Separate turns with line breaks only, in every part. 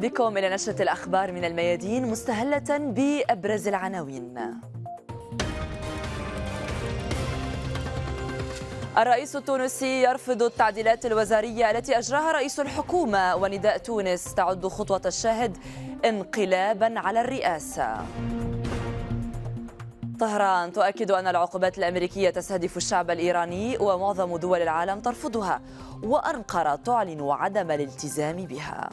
بكم الى نشره الاخبار من الميادين مستهله بابرز العناوين. الرئيس التونسي يرفض التعديلات الوزاريه التي اجراها رئيس الحكومه ونداء تونس تعد خطوه الشاهد انقلابا على الرئاسه. طهران تؤكد أن العقوبات الأمريكية تستهدف الشعب الإيراني ومعظم دول العالم ترفضها وأنقرة تعلن عدم الالتزام بها.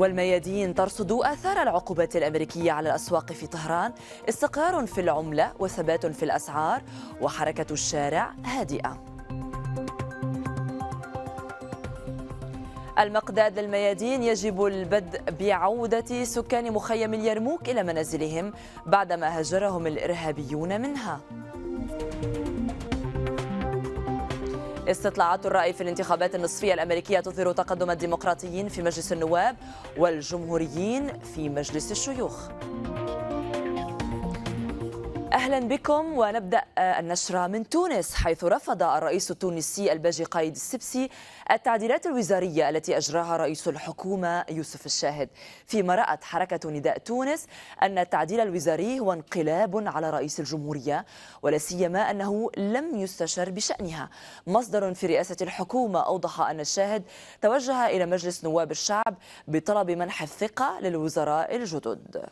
والميادين ترصد آثار العقوبات الأمريكية على الأسواق في طهران استقرار في العملة وثبات في الأسعار وحركة الشارع هادئة المقداد للميادين يجب البدء بعودة سكان مخيم اليرموك إلى منازلهم بعدما هجرهم الإرهابيون منها. استطلاعات الرأي في الانتخابات النصفية الأمريكية تظهر تقدم الديمقراطيين في مجلس النواب والجمهوريين في مجلس الشيوخ اهلا بكم ونبدا آه، النشره من تونس حيث رفض الرئيس التونسي الباجي قايد السبسي التعديلات الوزاريه التي اجراها رئيس الحكومه يوسف الشاهد فيما رات حركه نداء تونس ان التعديل الوزاري هو انقلاب على رئيس الجمهوريه ولا سيما انه لم يستشر بشانها مصدر في رئاسه الحكومه اوضح ان الشاهد توجه الى مجلس نواب الشعب بطلب منح الثقه للوزراء الجدد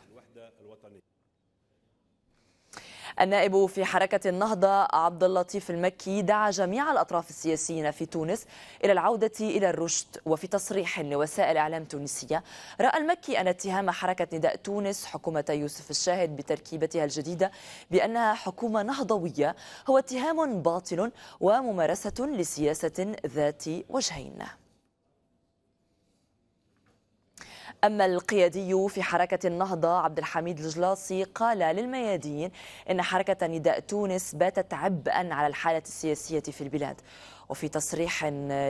النائب في حركة النهضة عبد اللطيف المكي دعا جميع الأطراف السياسيين في تونس إلى العودة إلى الرشد وفي تصريح لوسائل إعلام تونسية رأى المكي أن اتهام حركة نداء تونس حكومة يوسف الشاهد بتركيبتها الجديدة بأنها حكومة نهضوية هو اتهام باطل وممارسة لسياسة ذات وجهين أما القيادي في حركة النهضة عبد الحميد الجلاصي قال للميادين إن حركة نداء تونس باتت عبئا على الحالة السياسية في البلاد وفي تصريح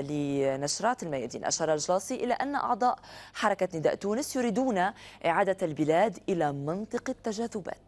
لنشرات الميادين أشار الجلاصي إلى أن أعضاء حركة نداء تونس يريدون إعادة البلاد إلى منطق التجاذبات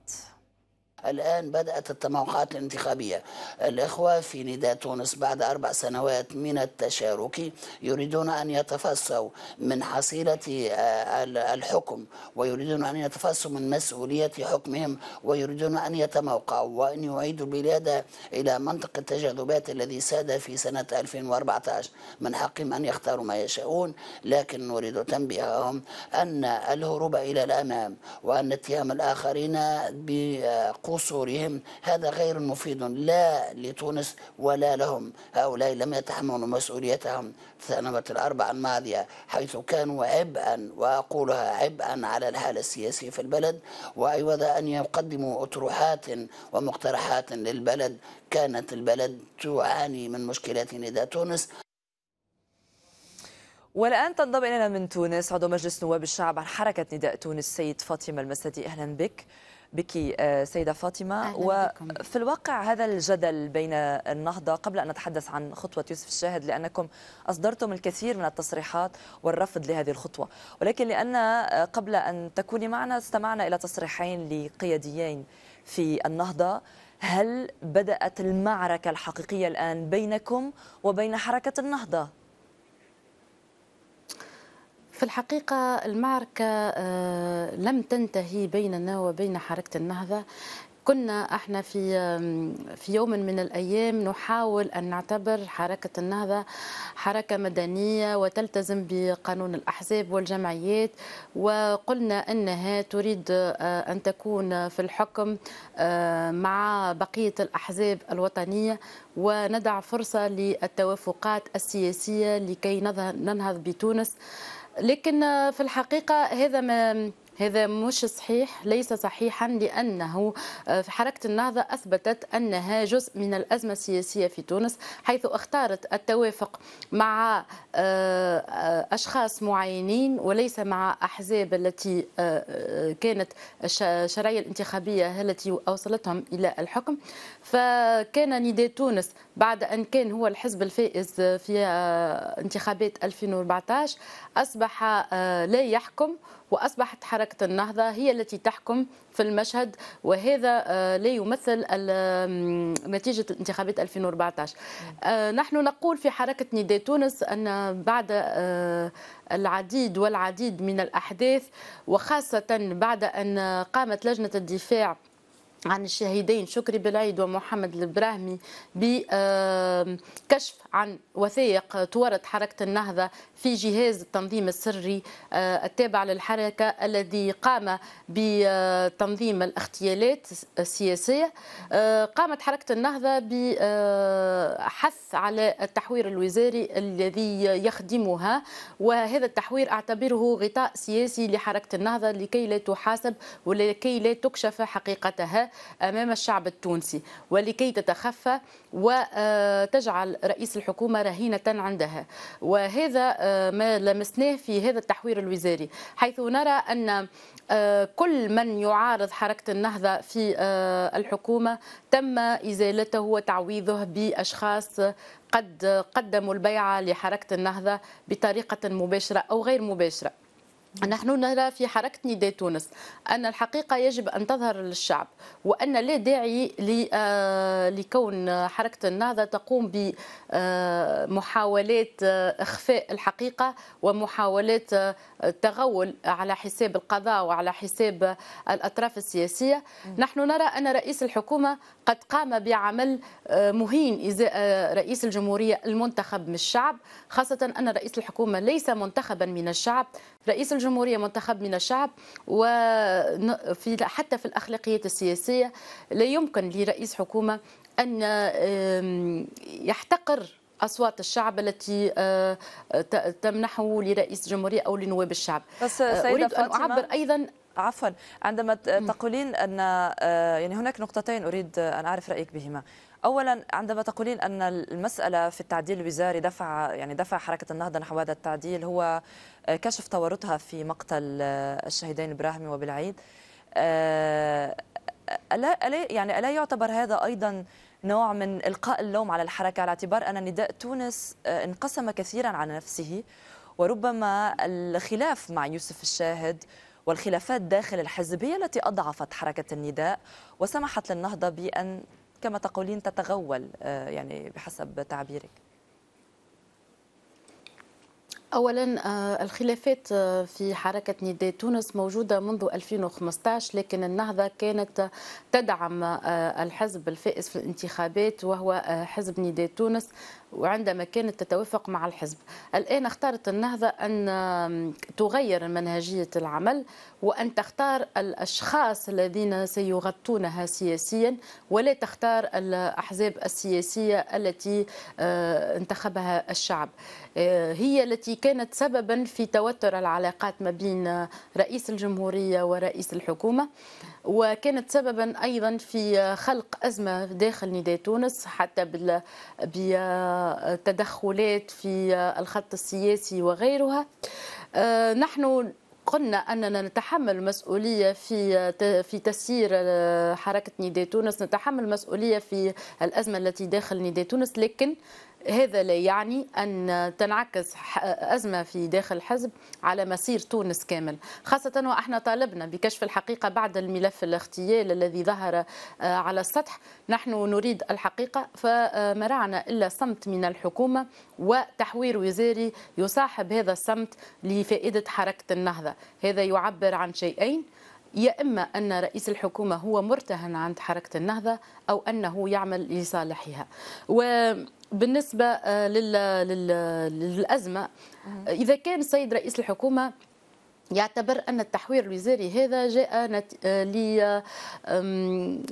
الآن بدأت التموقعات الانتخابية الإخوة في نداء تونس بعد أربع سنوات من التشارك يريدون أن يتفصوا من حصيلة آه، الحكم ويريدون أن يتفصوا من مسؤولية حكمهم ويريدون أن يتموقعوا وأن يعيدوا البلاد إلى منطق التجاذبات الذي ساد في سنة 2014 من حقهم أن يختاروا ما يشاءون لكن نريد تنبيههم أن الهروب إلى الأمام وأن اتهام الآخرين بقوة آه، قصورهم هذا غير مفيد لا لتونس ولا لهم هؤلاء لم يتحملوا مسؤوليتهم سنوات الأربع الماضية حيث كانوا عبئا وأقولها عبئا على الحالة السياسية في البلد وعوض أن يقدموا أطروحات ومقترحات للبلد كانت البلد تعاني من مشكلات لدى تونس
والآن تنضم إلينا من تونس عضو مجلس نواب الشعب عن حركة نداء تونس سيد فاطمة المسدي أهلا بك بك آه، سيدة فاطمة وفي الواقع هذا الجدل بين النهضة قبل أن نتحدث عن خطوة يوسف الشاهد لأنكم أصدرتم الكثير من التصريحات والرفض لهذه الخطوة ولكن لأن آه، قبل أن تكوني معنا استمعنا إلى تصريحين لقياديين في النهضة هل بدأت المعركة الحقيقية الآن بينكم وبين حركة النهضة
في الحقيقة المعركة آه، لم تنتهي بيننا وبين حركة النهضة كنا احنا في في يوم من الايام نحاول ان نعتبر حركه النهضه حركه مدنيه وتلتزم بقانون الاحزاب والجمعيات وقلنا انها تريد آه، ان تكون في الحكم آه، مع بقيه الاحزاب الوطنيه وندع فرصه للتوافقات السياسيه لكي ننهض بتونس لكن في الحقيقه هذا ما هذا مش صحيح ليس صحيحا لأنه آه، في حركة النهضة أثبتت أنها جزء من الأزمة السياسية في تونس حيث اختارت التوافق مع آه، آه، أشخاص معينين وليس مع أحزاب التي كانت الشرعية الانتخابية التي أوصلتهم إلى الحكم فكان نداء تونس بعد أن كان هو الحزب الفائز في انتخابات 2014 أصبح لا يحكم وأصبحت حركة النهضة هي التي تحكم في المشهد وهذا آه، لا يمثل نتيجة الانتخابات 2014 آه، نحن نقول في حركة نداء تونس أن بعد آه، العديد والعديد من الأحداث وخاصة بعد أن قامت لجنة الدفاع عن الشهيدين شكري بلعيد ومحمد البراهمي بكشف عن وثائق تورط حركة النهضة في جهاز التنظيم السري آه، التابع للحركة الذي قام بتنظيم الاغتيالات السياسية آه، قامت حركة النهضة بحث آه، على التحوير الوزاري الذي يخدمها وهذا التحوير أعتبره غطاء سياسي لحركة النهضة لكي لا تحاسب ولكي لا تكشف حقيقتها أمام الشعب التونسي ولكي تتخفى وتجعل رئيس الحكومة رهينة عندها وهذا آه، ما لمسناه في هذا التحوير الوزاري حيث نرى أن آه، كل من يعارض حركة النهضة في آه، الحكومة تم إزالته وتعويضه بأشخاص قد قدموا البيعة لحركة النهضة بطريقة مباشرة أو غير مباشرة نحن نرى في حركة نداء تونس أن الحقيقة يجب أن تظهر للشعب وأن لا داعي آه، لكون حركة النهضة تقوم بمحاولات آه، آه، إخفاء الحقيقة ومحاولات التغول على حساب القضاء وعلى حساب الأطراف السياسية نحن نرى أن رئيس الحكومة قد قام بعمل مهين إزاء رئيس الجمهورية المنتخب من الشعب خاصة أن رئيس الحكومة ليس منتخبا من الشعب رئيس الجمهورية الجمهورية منتخب من الشعب وفي حتى في الأخلاقيات السياسية لا يمكن لرئيس حكومة أن يحتقر اصوات الشعب التي آه، تمنحه لرئيس الجمهوريه او لنواب الشعب بس آه، سيدة اريد ان اعبر ايضا
عفوا عندما تقولين ان آه، يعني هناك نقطتين اريد ان اعرف رايك بهما اولا عندما تقولين ان المساله في التعديل الوزاري دفع يعني دفع حركه النهضه نحو هذا التعديل هو آه، كشف تورطها في مقتل آه، الشهيدين ابراهيم وبالعيد آه، الا الا يعني الا يعتبر هذا ايضا نوع من القاء اللوم على الحركه على اعتبار ان نداء تونس انقسم كثيرا عن نفسه وربما الخلاف مع يوسف الشاهد والخلافات داخل الحزب هي التي اضعفت حركه النداء وسمحت للنهضه بان كما تقولين تتغول آه، يعني بحسب تعبيرك
اولا آه، الخلافات آه، في حركه نداء تونس موجوده منذ 2015 لكن النهضه كانت تدعم الحزب الفائز في الانتخابات وهو حزب نداء تونس وعندما كانت تتوافق مع الحزب الآن اختارت النهضة أن تغير منهجية العمل وأن تختار الأشخاص الذين سيغطونها سياسيا ولا تختار الأحزاب السياسية التي آه، انتخبها الشعب آه، هي التي كانت سببا في توتر العلاقات ما بين آه، رئيس الجمهورية ورئيس الحكومة وكانت سببا أيضا في خلق أزمة داخل نداء تونس حتى بال تدخلات في الخط السياسي وغيرها آه، نحن قلنا اننا نتحمل مسؤوليه في في تسيير آه، حركه نيدي تونس نتحمل مسؤوليه في الازمه التي داخل نيدي تونس لكن هذا لا يعني أن تنعكس أزمة في داخل الحزب على مسير تونس كامل خاصة وإحنا طالبنا بكشف الحقيقة بعد الملف الاغتيال الذي ظهر آه، على السطح نحن نريد الحقيقة فما إلا صمت من الحكومة وتحوير وزاري يصاحب هذا الصمت لفائدة حركة النهضة هذا يعبر عن شيئين يا إما أن رئيس الحكومة هو مرتهن عند حركة النهضة أو أنه يعمل لصالحها و بالنسبه آه، للازمه اذا كان السيد رئيس الحكومه يعتبر أن التحوير الوزاري هذا جاء آه،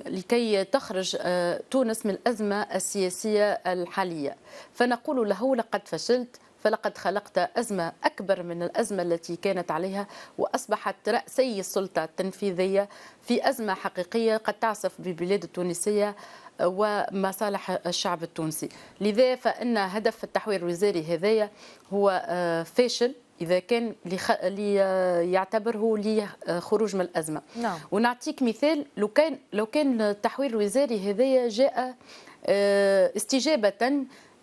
لكي تخرج آه، تونس من الأزمة السياسية الحالية فنقول له لقد فشلت فلقد خلقت أزمة أكبر من الأزمة التي كانت عليها وأصبحت رأسي السلطة التنفيذية في أزمة حقيقية قد تعصف ببلاد التونسية آه، ومصالح الشعب التونسي لذا فإن هدف التحوير الوزاري هذايا هو آه، فاشل اذا كان لخ... لي يعتبره لخروج من الازمه نعم. ونعطيك مثال لو كان لو كان التحوير الوزاري هذايا جاء آه، استجابه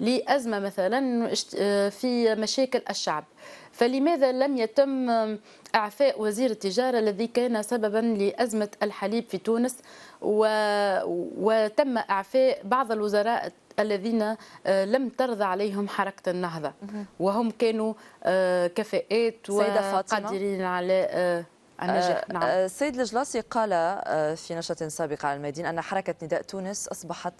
لأزمة مثلا آه، في مشاكل الشعب فلماذا لم يتم اعفاء وزير التجاره الذي كان سببا لازمه الحليب في تونس و... وتم اعفاء بعض الوزراء الذين آه، لم ترضى عليهم حركة النهضة وهم كانوا آه، كفاءات وقادرين على النجاح نعم.
السيد الجلاصي قال في نشرة سابقة على الميدين أن حركة نداء تونس أصبحت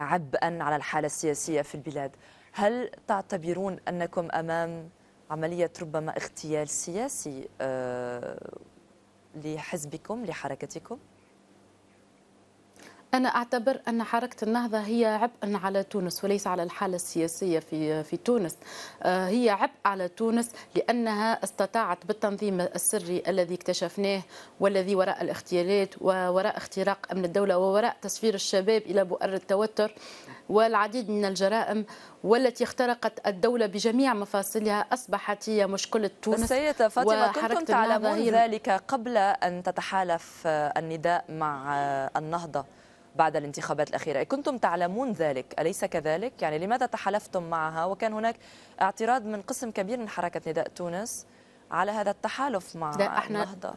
عبئا على الحالة السياسية في البلاد هل تعتبرون أنكم أمام عملية ربما اغتيال سياسي آه، لحزبكم لحركتكم؟
أنا أعتبر أن حركة النهضة هي عبء على تونس وليس على الحالة السياسية في في تونس آه، هي عبء على تونس لأنها استطاعت بالتنظيم السري الذي اكتشفناه والذي وراء الاغتيالات ووراء اختراق أمن الدولة ووراء تصفير الشباب إلى بؤر التوتر والعديد من الجرائم والتي اخترقت الدولة بجميع مفاصلها أصبحت هي مشكلة تونس سيدة فاطمة كنتم تعلمون
ذلك قبل أن تتحالف النداء مع النهضة بعد الانتخابات الأخيرة كنتم تعلمون ذلك أليس كذلك؟ يعني لماذا تحالفتم معها وكان هناك اعتراض من قسم كبير من حركة نداء تونس على هذا التحالف مع احنا النهضة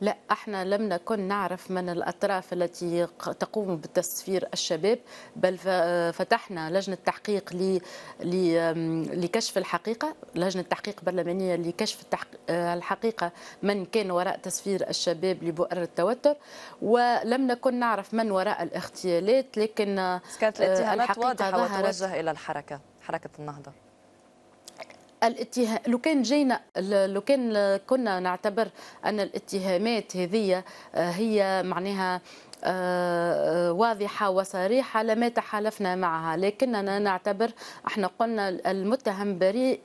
لا احنا لم نكن نعرف من الاطراف التي تقوم بتسفير الشباب بل فتحنا لجنه تحقيق لكشف الحقيقه لجنه تحقيق برلمانيه لكشف آه، الحقيقه من كان وراء تسفير الشباب لبؤر التوتر ولم نكن نعرف من وراء الاغتيالات لكن كانت آه، الاتهامات واضحه وتوجه
الى الحركه حركه النهضه
الاتهام لو كان جينا لو كان كنا نعتبر ان الاتهامات هذه آه، هي معناها آه، واضحة وصريحة لما تحالفنا معها لكننا نعتبر احنا قلنا المتهم بريء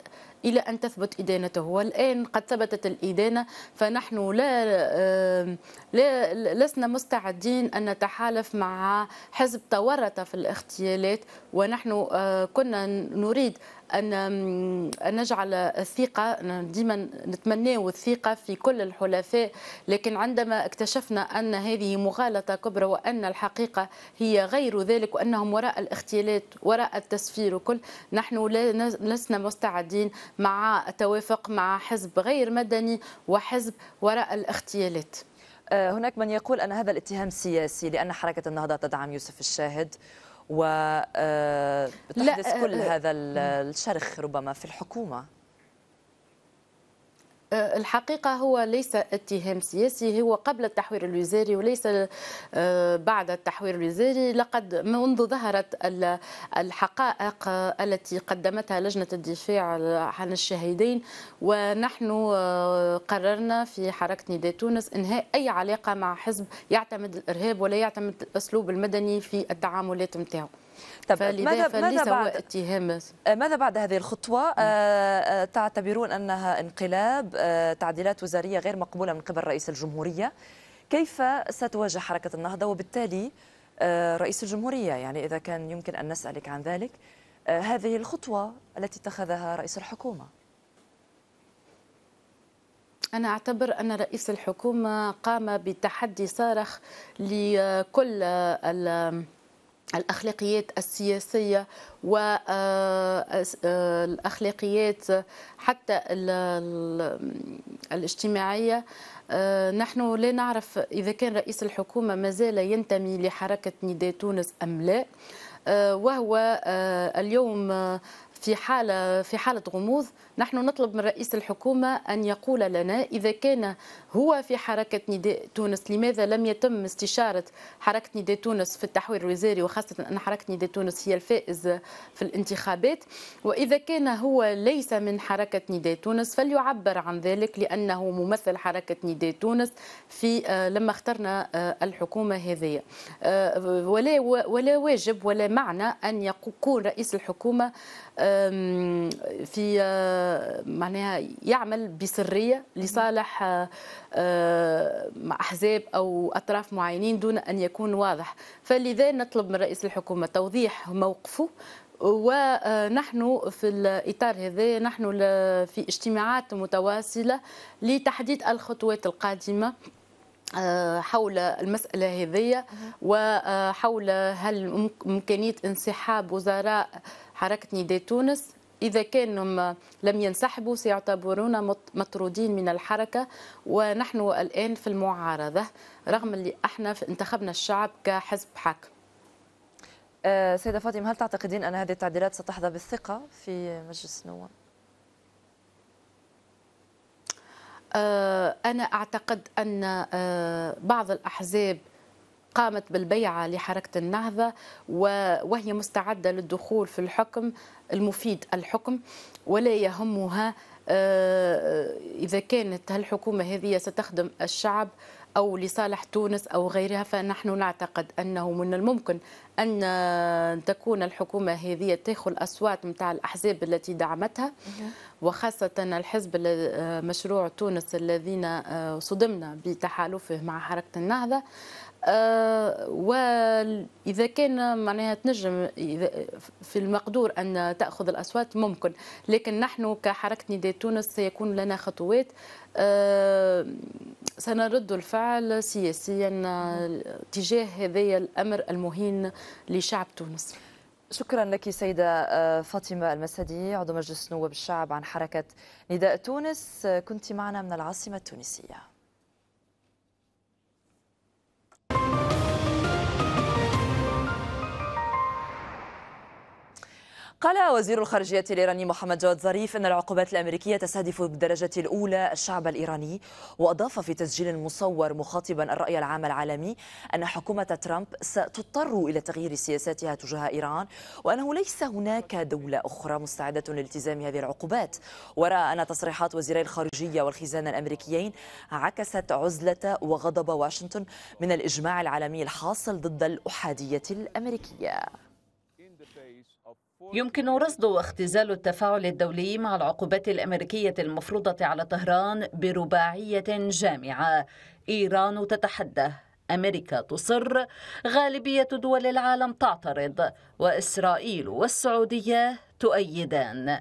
إلى أن تثبت إدانته والآن قد ثبتت الإدانة فنحن لا, لا لسنا مستعدين أن نتحالف مع حزب تورط في الاغتيالات ونحن آه، كنا نريد ان نجعل الثقه ديما نتمناو الثقه في كل الحلفاء لكن عندما اكتشفنا ان هذه مغالطه كبرى وان الحقيقه هي غير ذلك وانهم وراء الاختلاط وراء التسفير وكل نحن لسنا مستعدين مع التوافق مع حزب غير مدني وحزب وراء الاختلاط آه، هناك من يقول ان هذا الاتهام سياسي لان حركه النهضه تدعم
يوسف الشاهد وتحدث آه، كل آه، آه. هذا الشرخ
ربما في الحكومة آه، الحقيقة هو ليس اتهام سياسي هو قبل التحوير الوزاري وليس آه، بعد التحوير الوزاري لقد منذ ظهرت الحقائق التي قدمتها لجنة الدفاع عن الشهيدين ونحن آه، قررنا في حركة نداء تونس إنهاء أي علاقة مع حزب يعتمد الإرهاب ولا يعتمد الأسلوب المدني في التعاملات نتاعو طب ماذا ماذا بعد اتهام آه، ماذا بعد هذه الخطوه
آه، آه، تعتبرون انها انقلاب تعديلات وزاريه غير مقبوله من قبل رئيس الجمهوريه كيف ستواجه حركه النهضه وبالتالي رئيس الجمهوريه يعني اذا كان يمكن ان نسالك عن ذلك هذه الخطوه التي اتخذها رئيس الحكومه
أنا أعتبر أن رئيس الحكومة قام بتحدي صارخ لكل الاخلاقيات السياسيه والاخلاقيات آه، آه، حتى الاجتماعيه آه، نحن لا نعرف اذا كان رئيس الحكومه مازال ينتمي لحركه نداء تونس ام لا وهو اليوم في حالة في حالة غموض نحن نطلب من رئيس الحكومة أن يقول لنا إذا كان هو في حركة نداء تونس لماذا لم يتم استشارة حركة نداء تونس في التحوير الوزاري وخاصة أن حركة نداء تونس هي الفائز في الانتخابات وإذا كان هو ليس من حركة نداء تونس فليعبر عن ذلك لأنه ممثل حركة نداء تونس في آه، لما اخترنا آه، الحكومة هذه آه، ولا ولا واجب ولا معنى أن يكون رئيس الحكومة في آه، معناها يعمل بسريه لصالح آه، آه، احزاب او اطراف معينين دون ان يكون واضح فلذا نطلب من رئيس الحكومه توضيح موقفه ونحن في الاطار هذا نحن في اجتماعات متواصله لتحديد الخطوات القادمه حول المسألة هذه وحول هل إمكانية انسحاب وزراء حركة نداء تونس إذا كانوا لم ينسحبوا سيعتبرون مطرودين من الحركة ونحن الآن في المعارضة رغم اللي احنا انتخبنا الشعب كحزب حاكم آه، سيدة فاطمة هل تعتقدين أن هذه التعديلات ستحظى بالثقة في مجلس النواب؟ آه، أنا أعتقد أن آه، بعض الأحزاب قامت بالبيعة لحركة النهضة وهي مستعدة للدخول في الحكم المفيد الحكم ولا يهمها آه، إذا كانت الحكومة هذه ستخدم الشعب أو لصالح تونس أو غيرها فنحن نعتقد أنه من الممكن أن تكون الحكومة هذه تاخذ الأصوات متاع الأحزاب التي دعمتها وخاصة الحزب آه، مشروع تونس الذين آه، صدمنا بتحالفه مع حركة النهضة آه، واذا كان معناها تنجم في المقدور ان تاخذ الاصوات ممكن لكن نحن كحركه نداء تونس سيكون لنا خطوات آه، سنرد الفعل سياسيا تجاه هذا الامر المهين لشعب تونس شكرا لك سيدة آه، فاطمة المسدي عضو مجلس
نواب الشعب عن حركة نداء تونس كنت معنا من العاصمة التونسية قال وزير الخارجية الإيراني محمد جواد ظريف أن العقوبات الأمريكية تستهدف بالدرجة الأولى الشعب الإيراني وأضاف في تسجيل مصور مخاطبا الرأي العام العالمي أن حكومة ترامب ستضطر إلى تغيير سياساتها تجاه إيران وأنه ليس هناك دولة أخرى مستعدة لالتزام هذه العقوبات ورأى أن تصريحات وزيري الخارجية والخزانة الأمريكيين عكست عزلة وغضب واشنطن من الإجماع العالمي الحاصل ضد الأحادية الأمريكية
يمكن رصد واختزال التفاعل الدولي مع العقوبات الأمريكية المفروضة على طهران برباعية جامعة إيران تتحدى أمريكا تصر غالبية دول العالم تعترض وإسرائيل والسعودية تؤيدان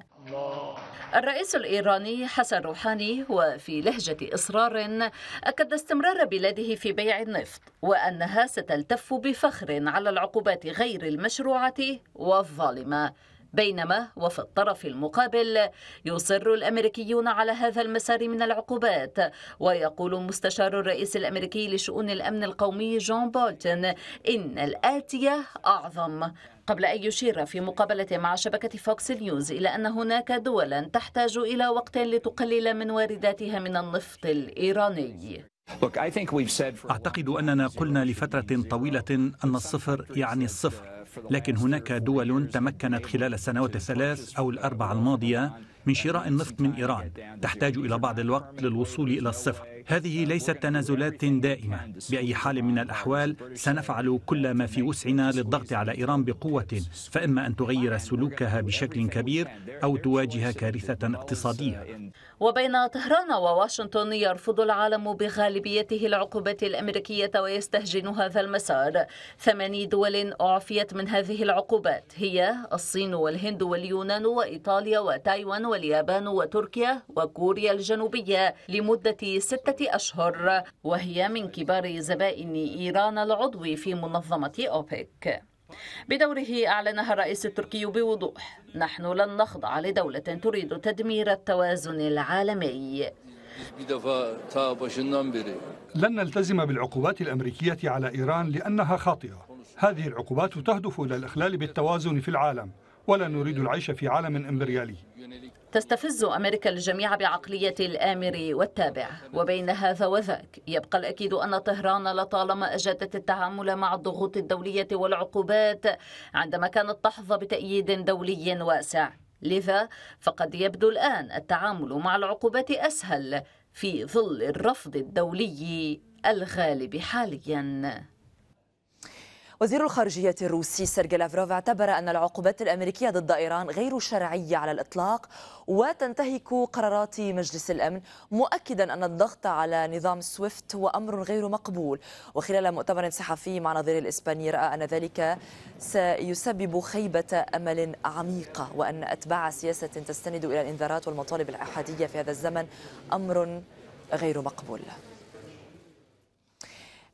الرئيس الإيراني حسن روحاني وفي لهجة إصرار أكد استمرار بلاده في بيع النفط وأنها ستلتف بفخر على العقوبات غير المشروعة والظالمة بينما وفي الطرف المقابل يصر الامريكيون على هذا المسار من العقوبات ويقول مستشار الرئيس الامريكي لشؤون الامن القومي جون بولتن ان الاتيه اعظم قبل أن يشير في مقابلة مع شبكة فوكس نيوز إلى أن هناك دولا تحتاج إلى وقت لتقلل من وارداتها من النفط الإيراني
أعتقد أننا قلنا لفترة طويلة أن الصفر يعني uh, الصفر لكن هناك دول تمكنت خلال السنوات الثلاث أو الأربع الماضية من شراء النفط من إيران تحتاج إلى بعض الوقت للوصول إلى الصفر هذه ليست تنازلات دائمة بأي حال من الأحوال سنفعل كل ما في وسعنا للضغط على إيران بقوة فإما أن تغير سلوكها بشكل كبير أو تواجه كارثة اقتصادية
وبين طهران وواشنطن يرفض العالم بغالبيته العقوبات الأمريكية ويستهجن هذا المسار ثماني دول أعفيت من هذه العقوبات هي الصين والهند واليونان وإيطاليا وتايوان واليابان وتركيا وكوريا الجنوبية لمدة ستة أشهر وهي من كبار زبائن إيران العضو في منظمة أوبك بدوره أعلنها الرئيس التركي بوضوح نحن لن نخضع لدولة تريد تدمير التوازن العالمي
لن نلتزم بالعقوبات الأمريكية على إيران لأنها خاطئة هذه العقوبات تهدف إلى الإخلال بالتوازن في العالم ولا نريد العيش في عالم إمبريالي
تستفز أمريكا الجميع بعقلية الآمر والتابع وبين هذا وذاك يبقى الأكيد أن طهران لطالما أجادت التعامل مع الضغوط الدولية والعقوبات عندما كانت تحظى بتأييد دولي واسع لذا فقد يبدو الآن التعامل مع العقوبات أسهل في ظل الرفض
الدولي الغالب حالياً وزير الخارجية الروسي سيرجي لافروف اعتبر أن العقوبات الأمريكية ضد إيران غير شرعية على الإطلاق وتنتهك قرارات مجلس الأمن مؤكدا أن الضغط على نظام سويفت هو أمر غير مقبول وخلال مؤتمر صحفي مع نظير الإسباني رأى أن ذلك سيسبب خيبة أمل عميقة وأن أتباع سياسة تستند إلى الإنذارات والمطالب الأحادية في هذا الزمن أمر غير مقبول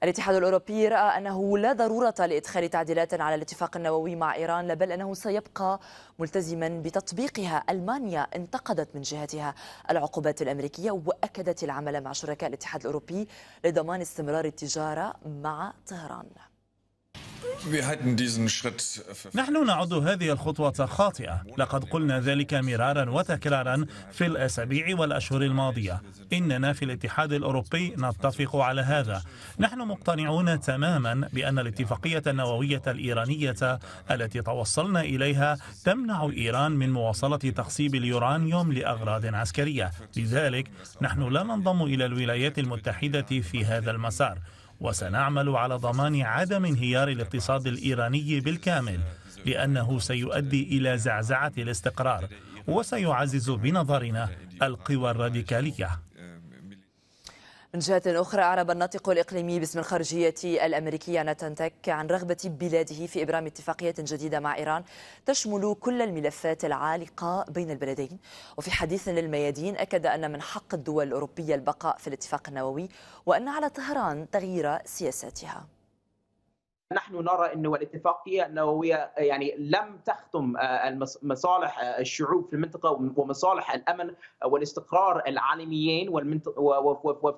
الاتحاد الأوروبي رأى أنه لا ضرورة لإدخال تعديلات على الاتفاق النووي مع إيران بل أنه سيبقى ملتزما بتطبيقها ألمانيا انتقدت من جهتها العقوبات الأمريكية وأكدت العمل مع شركاء الاتحاد الأوروبي لضمان استمرار التجارة مع طهران
Äh,
نحن نعد هذه الخطوة خاطئة لقد قلنا ذلك مرارا وتكرارا في الأسابيع والأشهر الماضية إننا في الاتحاد الأوروبي نتفق على هذا نحن مقتنعون تماما بأن الاتفاقية النووية الإيرانية التي توصلنا إليها تمنع إيران من مواصلة تخصيب اليورانيوم لأغراض عسكرية لذلك نحن لا ننضم إلى الولايات المتحدة في هذا المسار وسنعمل على ضمان عدم انهيار الاقتصاد الإيراني بالكامل لأنه سيؤدي إلى زعزعة الاستقرار وسيعزز بنظرنا القوى الراديكالية
من جهة أخرى أعرب الناطق الإقليمي باسم الخارجية الأمريكية ناتان تك عن رغبة بلاده في إبرام اتفاقية جديدة مع إيران تشمل كل الملفات العالقة بين البلدين وفي حديث للميادين أكد أن من حق الدول الأوروبية البقاء في الاتفاق النووي وأن على طهران تغيير سياساتها
نحن نرى انه الاتفاقيه النوويه يعني لم تخدم آه، مصالح آه، الشعوب في المنطقه ومصالح الامن والاستقرار العالميين وفي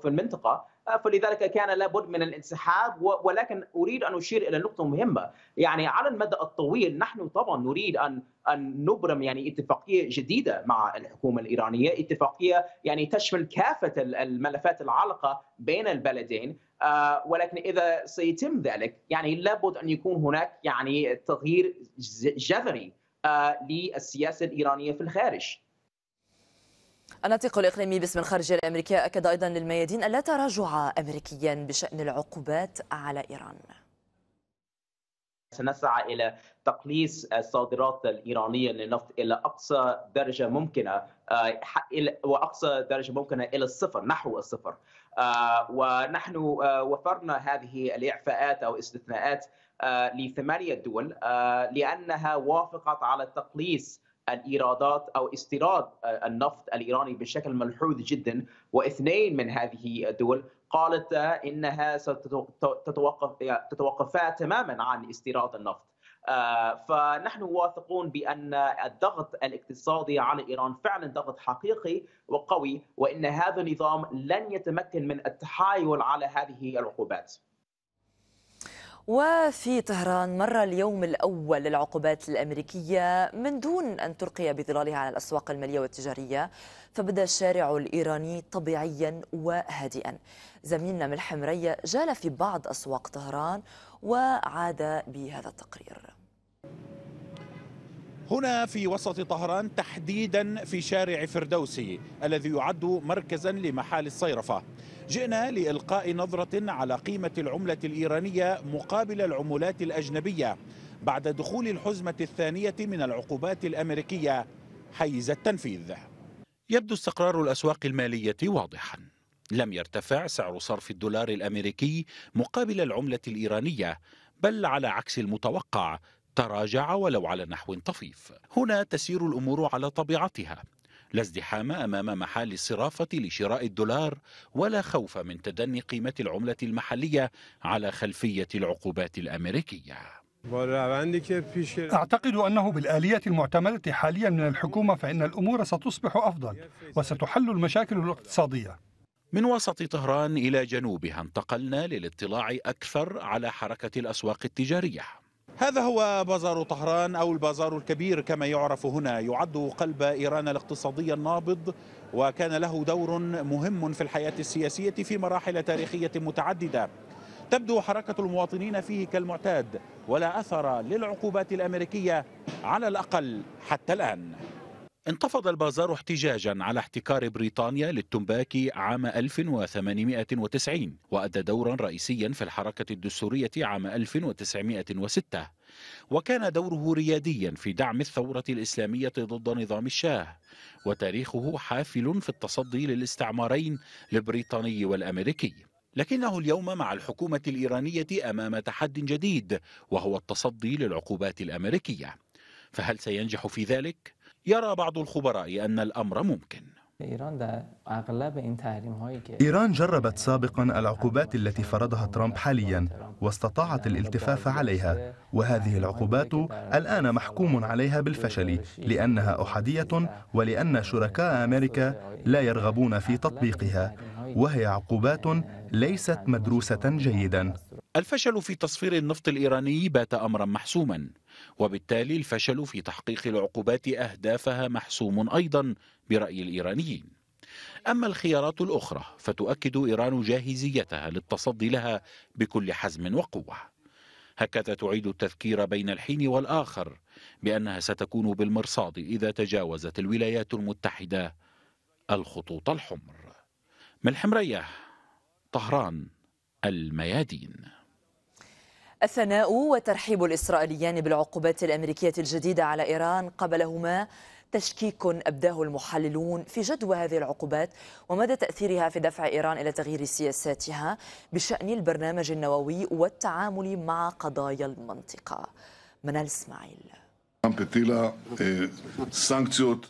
المنطقه آه، فلذلك كان لابد من الانسحاب ولكن اريد ان اشير الى نقطه مهمه يعني على المدى الطويل نحن طبعا نريد ان ان نبرم يعني اتفاقيه جديده مع الحكومه الايرانيه اتفاقيه يعني تشمل كافه الملفات العالقه بين البلدين آه، ولكن اذا سيتم ذلك يعني لابد ان يكون هناك يعني تغيير جذري آه، للسياسه الايرانيه في الخارج.
الناطق الإقليمي باسم الخارجية الأمريكية أكد أيضا للميادين ألا تراجع أمريكيا بشأن العقوبات على إيران
سنسعى إلى تقليص الصادرات الإيرانية للنفط إلى أقصى درجة ممكنة آه، وأقصى درجة ممكنة إلى الصفر نحو الصفر آه، ونحن آه، وفرنا هذه الإعفاءات أو استثناءات آه، لثمانية دول لأنها وافقت على تقليص الايرادات او استيراد النفط الايراني بشكل ملحوظ جدا واثنين من هذه الدول قالت انها ستتوقف تتوقفا تماما عن استيراد النفط آه، فنحن واثقون بان الضغط الاقتصادي على ايران فعلا ضغط حقيقي وقوي وان هذا النظام لن يتمكن من التحايل على هذه العقوبات.
وفي طهران مر اليوم الأول للعقوبات الأمريكية من دون أن ترقي بظلالها على الأسواق المالية والتجارية فبدا الشارع الإيراني طبيعيا وهادئا زميلنا ملحم ريا جال في بعض أسواق طهران وعاد بهذا التقرير
هنا في وسط طهران تحديدا في شارع فردوسي الذي يعد مركزا لمحال الصيرفه جئنا لإلقاء نظرة على قيمة العملة الإيرانية مقابل العملات الأجنبية بعد دخول الحزمة الثانية من العقوبات الأمريكية حيز التنفيذ يبدو استقرار الأسواق المالية واضحا لم يرتفع سعر صرف الدولار الأمريكي مقابل العملة الإيرانية بل على عكس المتوقع تراجع ولو على نحو طفيف هنا تسير الأمور على طبيعتها لا ازدحام أمام محال الصرافة لشراء الدولار ولا خوف من تدني قيمة العملة المحلية على خلفية العقوبات الأمريكية
أعتقد أنه بالآلية المعتمدة حاليا من الحكومة فإن الأمور ستصبح أفضل وستحل المشاكل الاقتصادية
من وسط طهران إلى جنوبها انتقلنا للاطلاع أكثر على حركة الأسواق التجارية هذا هو بازار طهران أو البازار الكبير كما يعرف هنا يعد قلب إيران الاقتصادي النابض وكان له دور مهم في الحياة السياسية في مراحل تاريخية متعددة تبدو حركة المواطنين فيه كالمعتاد ولا أثر للعقوبات الأمريكية على الأقل حتى الآن انتفض البازار احتجاجا على احتكار بريطانيا للتمباك عام 1890 وأدى دورا رئيسيا في الحركة الدستورية عام 1906 وكان دوره رياديا في دعم الثورة الإسلامية ضد نظام الشاه وتاريخه حافل في التصدي للاستعمارين البريطاني والأمريكي لكنه اليوم مع الحكومة الإيرانية أمام تحد جديد وهو التصدي للعقوبات الأمريكية فهل سينجح في ذلك؟ يرى بعض الخبراء أن الأمر ممكن
إيران
جربت سابقا العقوبات التي فرضها ترامب حاليا واستطاعت الالتفاف عليها وهذه العقوبات الآن محكوم عليها بالفشل لأنها أحادية ولأن
شركاء أمريكا لا يرغبون في تطبيقها وهي عقوبات ليست مدروسة جيدا الفشل في تصفير النفط الإيراني بات أمرا محسوما وبالتالي الفشل في تحقيق العقوبات أهدافها محسوم أيضا برأي الإيرانيين أما الخيارات الأخرى فتؤكد إيران جاهزيتها للتصدي لها بكل حزم وقوة هكذا تعيد التذكير بين الحين والآخر بأنها ستكون بالمرصاد إذا تجاوزت الولايات المتحدة الخطوط الحمر من الحمرية طهران الميادين
الثناء وترحيب الإسرائيليان بالعقوبات الأمريكية الجديدة على إيران قبلهما تشكيك أبداه المحللون في جدوى هذه العقوبات ومدى تأثيرها في دفع إيران إلى تغيير سياساتها بشأن البرنامج النووي والتعامل مع قضايا المنطقة منال اسماعيل
آه،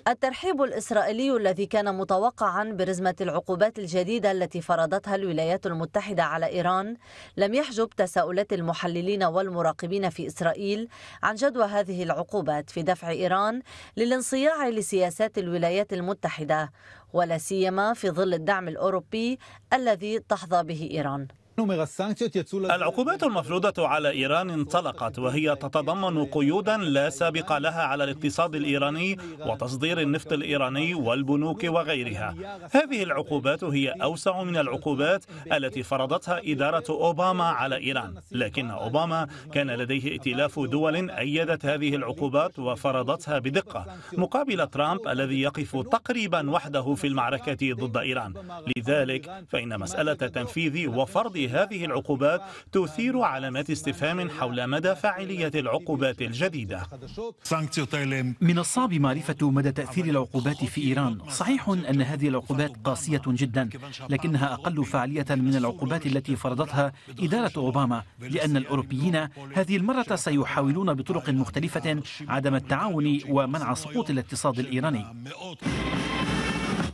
الترحيب
الإسرائيلي الذي كان متوقعا برزمة العقوبات الجديدة التي فرضتها الولايات المتحدة على إيران لم يحجب تساؤلات المحللين والمراقبين في إسرائيل عن جدوى هذه العقوبات في دفع إيران للانصياع لسياسات الولايات المتحدة ولا سيما في ظل الدعم الأوروبي الذي تحظى به إيران
العقوبات المفروضة على إيران انطلقت وهي تتضمن قيودا لا سابق لها على الاقتصاد الإيراني وتصدير النفط الإيراني والبنوك وغيرها هذه العقوبات هي أوسع من العقوبات التي فرضتها إدارة أوباما على إيران لكن أوباما كان لديه ائتلاف دول أيدت هذه العقوبات وفرضتها بدقة مقابل ترامب الذي يقف تقريبا وحده في المعركة ضد إيران لذلك فإن مسألة تنفيذ وفرض هذه العقوبات تثير علامات استفهام حول مدى فاعلية العقوبات
الجديدة من الصعب معرفة مدى تأثير العقوبات في إيران صحيح أن هذه العقوبات قاسية جدا لكنها أقل فعالية من العقوبات التي فرضتها إدارة أوباما لأن الأوروبيين هذه المرة سيحاولون بطرق مختلفة عدم التعاون ومنع سقوط الاقتصاد الإيراني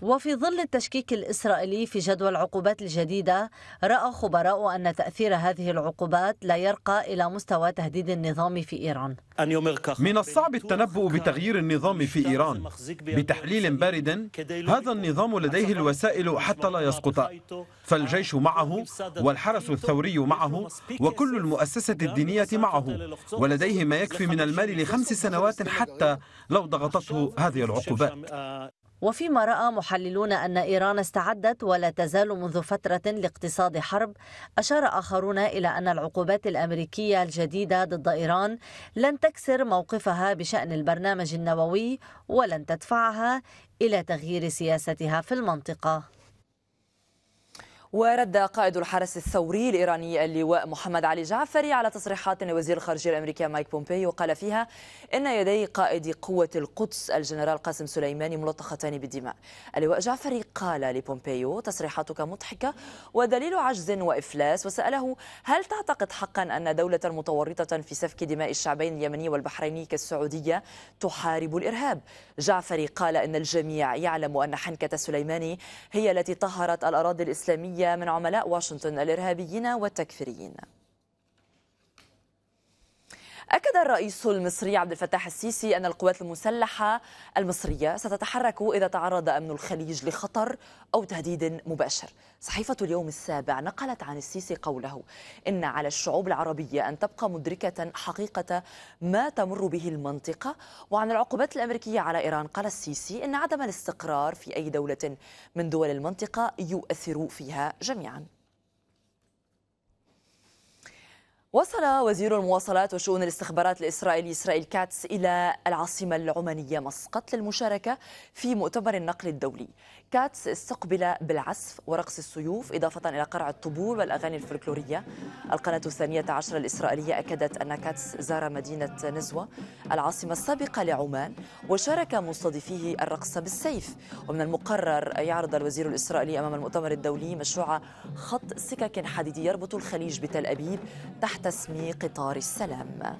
وفي ظل التشكيك الإسرائيلي في جدوى العقوبات الجديدة رأى خبراء أن تأثير هذه العقوبات لا يرقى إلى مستوى تهديد النظام في إيران
من الصعب التنبؤ بتغيير النظام في إيران بتحليل بارد هذا النظام لديه الوسائل حتى لا يسقط فالجيش معه والحرس الثوري معه وكل المؤسسة الدينية معه ولديه ما يكفي من المال لخمس سنوات حتى لو ضغطته هذه العقوبات
وفيما رأى محللون أن إيران استعدت ولا تزال منذ فترة لاقتصاد حرب أشار آخرون إلى أن العقوبات الأمريكية الجديدة ضد إيران لن تكسر موقفها بشأن البرنامج النووي ولن تدفعها إلى تغيير سياستها في المنطقة
ورد قائد الحرس الثوري الإيراني اللواء محمد علي جعفري على تصريحات لوزير الخارجية الأمريكي مايك بومبيو وقال فيها إن يدي قائد قوة القدس الجنرال قاسم سليماني ملطختان بالدماء اللواء جعفري قال لبومبيو تصريحاتك مضحكة ودليل عجز وإفلاس وسأله هل تعتقد حقا أن دولة متورطة في سفك دماء الشعبين اليمني والبحريني كالسعودية تحارب الإرهاب جعفري قال إن الجميع يعلم أن حنكة سليماني هي التي طهرت الأراضي الإسلامية من عملاء واشنطن الإرهابيين والتكفيريين أكد الرئيس المصري عبد الفتاح السيسي أن القوات المسلحة المصرية ستتحرك إذا تعرض أمن الخليج لخطر أو تهديد مباشر صحيفة اليوم السابع نقلت عن السيسي قوله إن على الشعوب العربية أن تبقى مدركة حقيقة ما تمر به المنطقة وعن العقوبات الأمريكية على إيران قال السيسي إن عدم الاستقرار في أي دولة من دول المنطقة يؤثر فيها جميعاً وصل وزير المواصلات وشؤون الاستخبارات الإسرائيلي إسرائيل كاتس إلى العاصمة العمانية مسقط للمشاركة في مؤتمر النقل الدولي كاتس استقبل بالعزف ورقص السيوف إضافة إلى قرع الطبول والأغاني الفلكلورية القناة الثانية عشر الإسرائيلية أكدت أن كاتس زار مدينة نزوة العاصمة السابقة لعمان وشارك مستضيفيه الرقص بالسيف ومن المقرر يعرض الوزير الإسرائيلي أمام المؤتمر الدولي مشروع خط سكك حديدي يربط الخليج بتل أبيب تحت اسم قطار السلام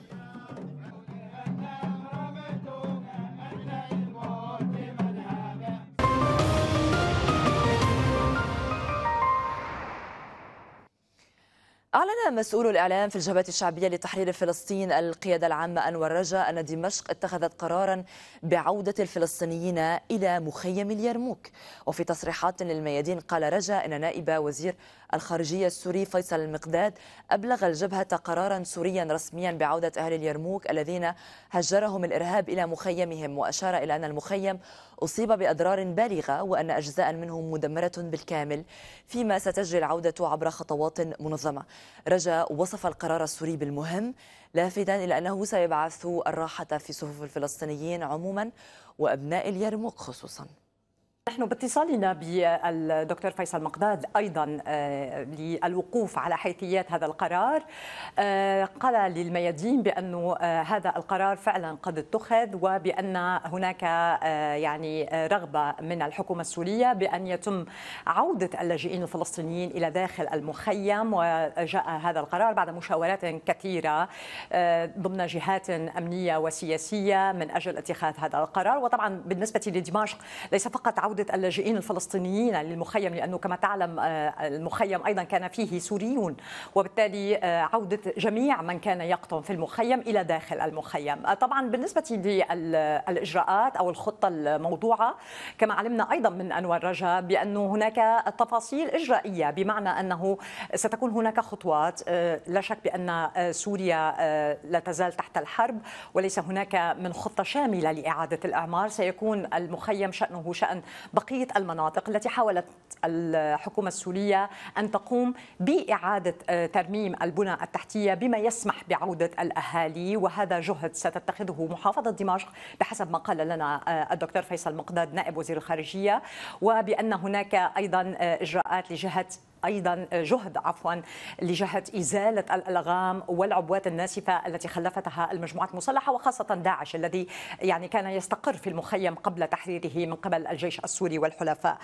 أعلن مسؤول الإعلام في الجبهة الشعبية لتحرير فلسطين القيادة العامة أنور رجا أن دمشق اتخذت قرارا بعودة الفلسطينيين إلى مخيم اليرموك وفي تصريحات للميادين قال رجا أن نائب وزير الخارجية السوري فيصل المقداد أبلغ الجبهة قرارا سوريا رسميا بعودة أهل اليرموك الذين هجرهم الإرهاب إلى مخيمهم وأشار إلى أن المخيم أصيب بأضرار بالغة وأن أجزاء منهم مدمرة بالكامل فيما ستجري العودة عبر خطوات منظمة رجا وصف القرار السوري بالمهم لافتا إلى أنه سيبعث الراحة في صفوف الفلسطينيين عموما وأبناء اليرموك خصوصا
نحن باتصالنا بالدكتور فيصل مقداد ايضا آه، للوقوف على حيثيات هذا القرار آه، قال للميادين بانه آه، هذا القرار فعلا قد اتخذ وبان هناك يعني رغبه من الحكومه السوريه بان يتم عوده اللاجئين الفلسطينيين الى داخل المخيم وجاء هذا القرار بعد مشاورات كثيره ضمن جهات امنيه وسياسيه من اجل اتخاذ هذا القرار وطبعا بالنسبه لدمشق ليس فقط عوده عودة اللاجئين الفلسطينيين للمخيم لأنه كما تعلم آه، المخيم أيضا كان فيه سوريون وبالتالي آه، عودة جميع من كان يقطن في المخيم إلى داخل المخيم آه، طبعا بالنسبة للإجراءات أو الخطة الموضوعة كما علمنا أيضا من أنور رجا بأنه هناك تفاصيل إجرائية بمعنى أنه ستكون هناك خطوات لا شك بأن سوريا لا تزال تحت الحرب وليس هناك من خطة شاملة لإعادة الإعمار سيكون المخيم شأنه شأن بقية المناطق التي حاولت الحكومة السورية أن تقوم بإعادة آه، ترميم البنى التحتية بما يسمح بعودة الأهالي وهذا جهد ستتخذه محافظة دمشق بحسب ما قال لنا آه، الدكتور فيصل مقداد نائب وزير الخارجية وبأن هناك أيضا آه، إجراءات لجهة ايضا جهد عفوا لجهه ازاله الالغام والعبوات الناسفه التي خلفتها المجموعات المسلحه وخاصه داعش الذي يعني كان يستقر في المخيم قبل تحريره من قبل الجيش السوري والحلفاء.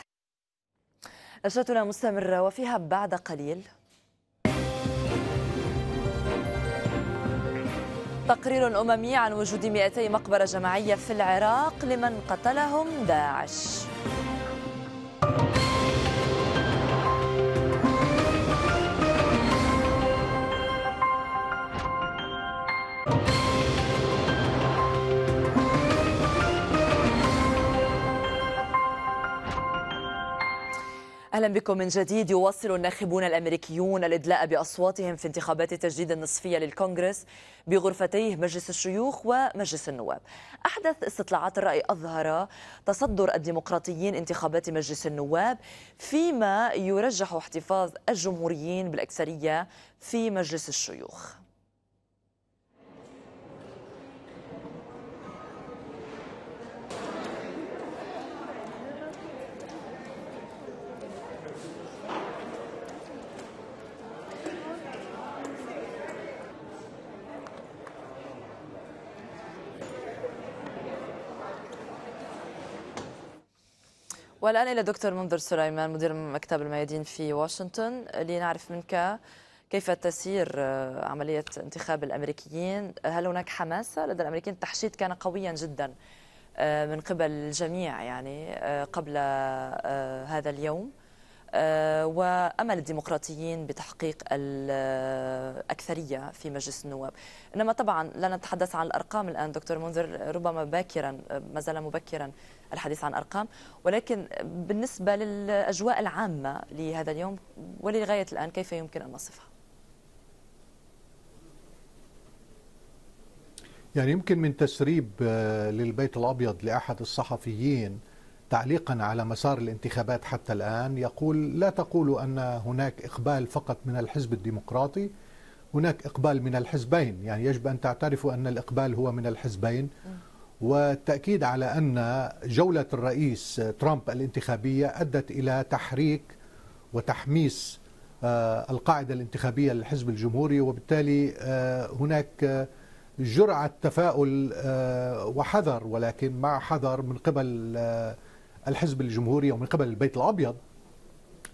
نشرتنا مستمره وفيها بعد قليل تقرير أممي عن وجود 200 مقبرة جماعية في العراق لمن قتلهم داعش اهلا بكم من جديد يواصل الناخبون الامريكيون الادلاء باصواتهم في انتخابات التجديد النصفيه للكونغرس بغرفتيه مجلس الشيوخ ومجلس النواب. احدث استطلاعات الراي اظهر تصدر الديمقراطيين انتخابات مجلس النواب فيما يرجح احتفاظ الجمهوريين بالاكثريه في مجلس الشيوخ. والآن إلى دكتور منذر سليمان مدير مكتب الميادين في واشنطن لنعرف منك كيف تسير آه، عملية انتخاب الأمريكيين هل هناك حماسة لدى الأمريكيين التحشيد كان قويا جدا آه، من قبل الجميع يعني آه، قبل هذا اليوم وأمل الديمقراطيين بتحقيق الأكثرية في مجلس النواب إنما طبعا لا نتحدث عن الأرقام الآن دكتور منذر ربما باكرا ما زال مبكرا الحديث عن أرقام ولكن بالنسبة للأجواء العامة لهذا اليوم ولغاية الآن كيف يمكن أن نصفها؟
يعني يمكن من تسريب آه، للبيت الأبيض لأحد الصحفيين تعليقا على مسار الانتخابات حتى الآن يقول لا تقولوا أن هناك إقبال فقط من الحزب الديمقراطي هناك إقبال من الحزبين يعني يجب أن تعترفوا أن الإقبال هو من الحزبين والتأكيد على أن جولة الرئيس ترامب الانتخابية أدت إلى تحريك وتحميس آه، القاعدة الانتخابية للحزب الجمهوري وبالتالي آه، هناك جرعة تفاؤل آه، وحذر ولكن مع حذر من قبل الحزب الجمهوري ومن قبل البيت الأبيض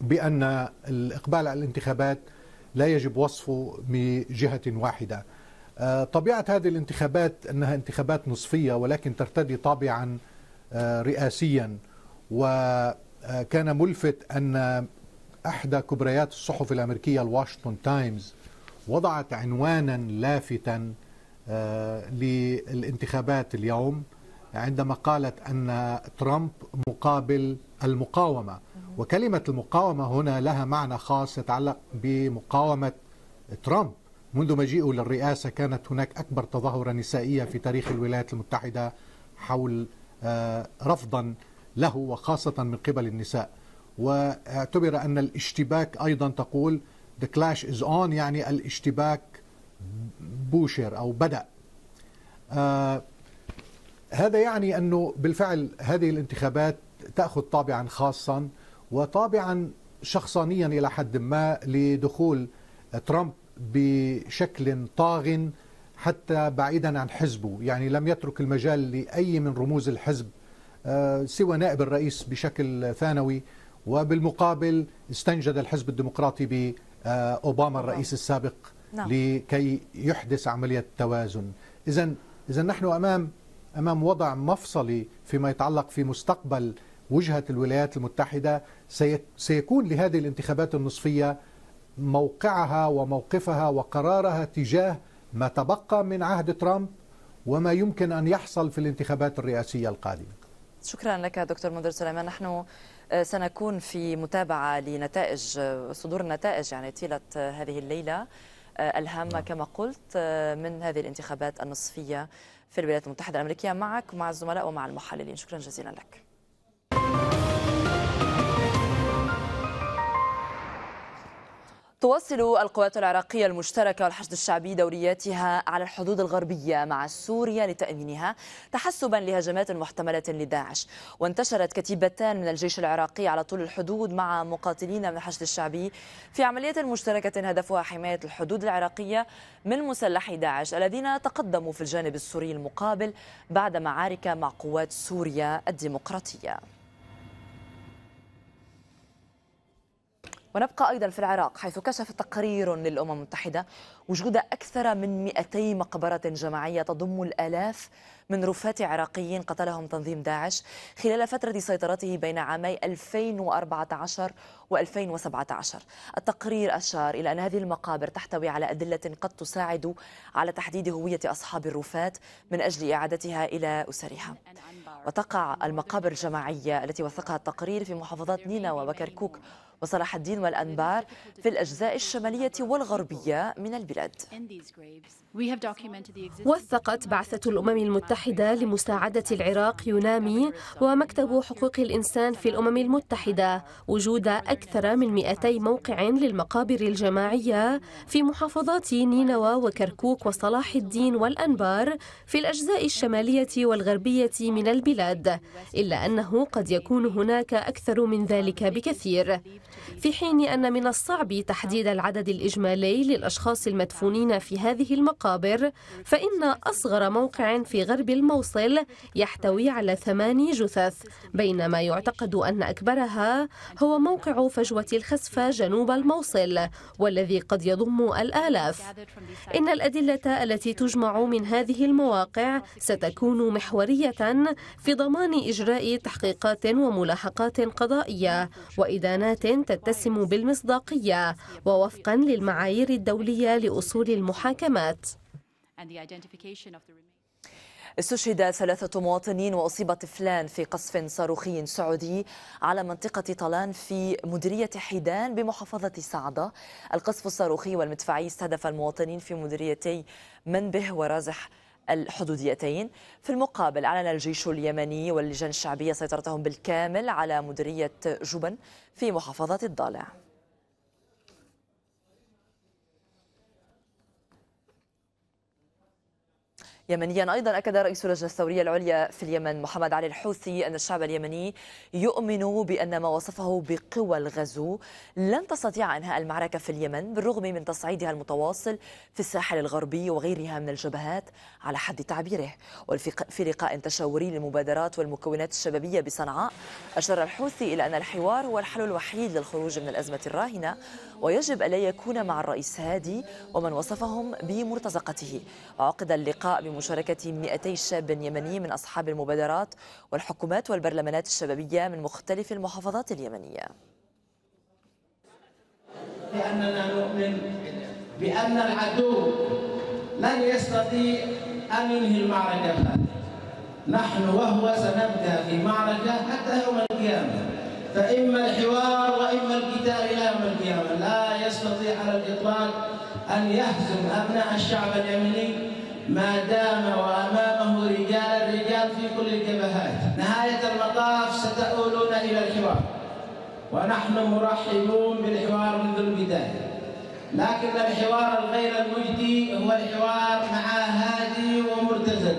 بأن الإقبال على الانتخابات لا يجب وصفه بجهة واحدة آه، طبيعة هذه الانتخابات أنها انتخابات نصفية ولكن ترتدي طابعا آه، رئاسيا وكان آه، ملفت أن إحدى كبريات الصحف الأمريكية الواشنطن تايمز وضعت عنوانا لافتا للانتخابات اليوم عندما قالت أن ترامب مقابل المقاومة وكلمة المقاومة هنا لها معنى خاص يتعلق بمقاومة ترامب منذ مجيئه للرئاسة كانت هناك أكبر تظاهرة نسائية في تاريخ الولايات المتحدة حول آه، رفضا له وخاصة من قبل النساء واعتبر أن الاشتباك أيضا تقول the clash is on يعني الاشتباك بوشر أو بدأ آه، هذا يعني أنه بالفعل هذه الانتخابات تأخذ طابعا خاصا وطابعا شخصانيا إلى حد ما لدخول ترامب بشكل طاغ حتى بعيدا عن حزبه يعني لم يترك المجال لأي من رموز الحزب آه، سوى نائب الرئيس بشكل ثانوي وبالمقابل استنجد الحزب الديمقراطي بأوباما نعم. الرئيس السابق نعم. لكي يحدث عملية توازن إذا إذا نحن أمام أمام وضع مفصلي فيما يتعلق في مستقبل وجهة الولايات المتحدة سيكون لهذه الانتخابات النصفية موقعها وموقفها وقرارها تجاه ما تبقى من عهد ترامب وما يمكن أن يحصل في الانتخابات الرئاسية القادمة
شكرا لك دكتور منذر سليمان نحن آه، سنكون في متابعة لنتائج آه، صدور النتائج يعني طيلة آه، هذه الليلة الهامة نعم. كما قلت من هذه الانتخابات النصفية في الولايات المتحدة الأمريكية معك ومع الزملاء ومع المحللين شكرا جزيلا لك تواصل القوات العراقية المشتركة والحشد الشعبي دورياتها على الحدود الغربية مع سوريا لتأمينها تحسبا لهجمات محتملة لداعش وانتشرت كتيبتان من الجيش العراقي على طول الحدود مع مقاتلين من الحشد الشعبي في عملية مشتركة هدفها حماية الحدود العراقية من مسلحي داعش الذين تقدموا في الجانب السوري المقابل بعد معارك مع قوات سوريا الديمقراطية ونبقى أيضا في العراق حيث كشف تقرير للأمم المتحدة وجود أكثر من 200 مقبرة جماعية تضم الآلاف من رفات عراقيين قتلهم تنظيم داعش خلال فترة سيطرته بين عامي 2014 و2017 التقرير أشار إلى أن هذه المقابر تحتوي على أدلة قد تساعد على تحديد هوية أصحاب الرفات من أجل إعادتها إلى أسرها وتقع المقابر الجماعية التي وثقها التقرير في محافظات نينوى وكركوك وصلاح الدين والأنبار في الأجزاء الشمالية
والغربية من البلاد وثقت بعثة الأمم المتحدة لمساعدة العراق يونامي ومكتب حقوق الإنسان في الأمم المتحدة وجود أكثر من 200 موقع للمقابر الجماعية في محافظات نينوى وكركوك وصلاح الدين والأنبار في الأجزاء الشمالية والغربية من البلاد إلا أنه قد يكون هناك أكثر من ذلك بكثير في حين أن من الصعب تحديد العدد الإجمالي للأشخاص المدفونين في هذه المقابر المقابر فإن أصغر موقع في غرب الموصل يحتوي على ثماني جثث بينما يعتقد أن أكبرها هو موقع فجوة الخسفة جنوب الموصل والذي قد يضم الآلاف إن الأدلة التي تجمع من هذه المواقع ستكون محورية في ضمان إجراء تحقيقات وملاحقات قضائية وإدانات تتسم بالمصداقية ووفقا للمعايير الدولية لأصول المحاكمات
and the identification of the remains.
استشهد ثلاثة مواطنين وأصيب طفلان في قصف صاروخي سعودي على منطقة طلان في مديرية حيدان بمحافظة صعدة القصف الصاروخي والمدفعي استهدف المواطنين في مديريتي منبه ورازح الحدوديتين في المقابل أعلن الجيش اليمني واللجان الشعبية سيطرتهم بالكامل على مديرية جبن في محافظة الضالع يمنيا أيضا أكد رئيس اللجنة الثورية العليا في اليمن محمد علي الحوثي أن الشعب اليمني يؤمن بأن ما وصفه بقوى الغزو لن تستطيع إنهاء المعركة في اليمن بالرغم من تصعيدها المتواصل في الساحل الغربي وغيرها من الجبهات على حد تعبيره وفي لقاء تشاوري للمبادرات والمكونات الشبابية بصنعاء أشار الحوثي إلى أن الحوار هو الحل الوحيد للخروج من الأزمة الراهنة ويجب ألا يكون مع الرئيس هادي ومن وصفهم بمرتزقته عقد اللقاء بمشاركة 200 شاب يمني من أصحاب المبادرات والحكومات والبرلمانات الشبابية من مختلف المحافظات اليمنية
لأننا نؤمن بأن العدو لن يستطيع أن ينهي المعركة نحن وهو سنبدأ في معركة حتى يوم القيامة فإما الحوار وإما القتال إلى يوم القيامة لا يستطيع على الإطلاق أن يهزم أبناء الشعب اليمني ما دام وأمامه رجال الرجال في كل الجبهات نهاية المطاف ستؤولون إلى الحوار ونحن مرحبون بالحوار منذ البداية لكن الحوار الغير المجدي هو الحوار مع هادي ومرتزق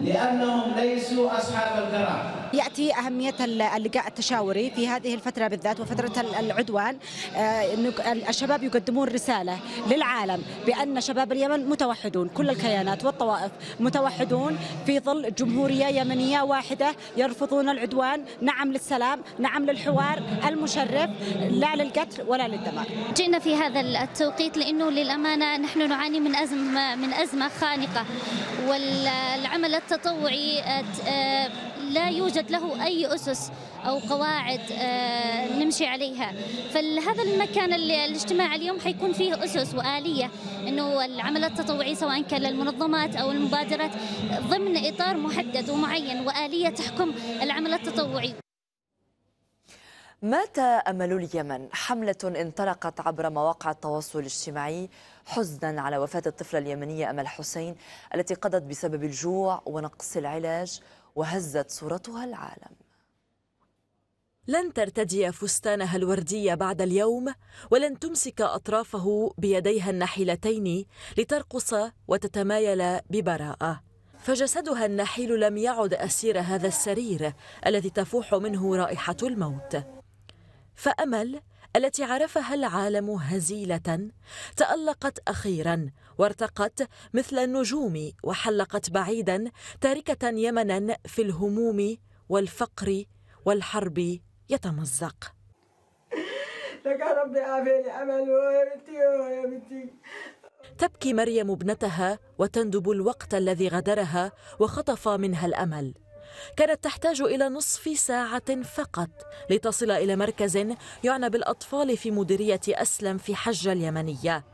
لأنهم ليسوا أصحاب الكرامة
ياتي اهميه اللقاء التشاوري في هذه الفتره بالذات وفتره العدوان آه، الشباب يقدمون رساله للعالم بان شباب اليمن متوحدون كل الكيانات والطوائف متوحدون في ظل جمهوريه يمنيه واحده يرفضون العدوان نعم للسلام نعم للحوار المشرف لا للقتل ولا للدمار
جئنا في هذا التوقيت لانه للامانه نحن نعاني من ازمه من ازمه خانقه والعمل التطوعي آه، لا يوجد له أي أسس أو قواعد آه، نمشي عليها فهذا المكان الاجتماع اليوم حيكون فيه أسس وآلية أنه العمل التطوعي سواء كان للمنظمات أو المبادرات ضمن إطار محدد ومعين وآلية تحكم العمل التطوعي
مات أمل اليمن حملة انطلقت عبر مواقع التواصل الاجتماعي حزنا على وفاة الطفلة اليمنية أمل حسين التي قضت بسبب الجوع ونقص العلاج وهزت صورتها العالم
لن ترتدي فستانها الوردي بعد اليوم ولن تمسك أطرافه بيديها النحيلتين لترقص وتتمايل ببراءة فجسدها النحيل لم يعد أسير هذا السرير الذي تفوح منه رائحة الموت فأمل التي عرفها العالم هزيله تالقت اخيرا وارتقت مثل النجوم وحلقت بعيدا تاركه يمنا في الهموم والفقر والحرب يتمزق
لك ربي عافاني امل يا بنتي يا بنتي
تبكي مريم ابنتها وتندب الوقت الذي غدرها وخطف منها الامل كانت تحتاج إلى نصف ساعة فقط لتصل إلى مركز يعنى بالأطفال في مديرية أسلم في حجة اليمنية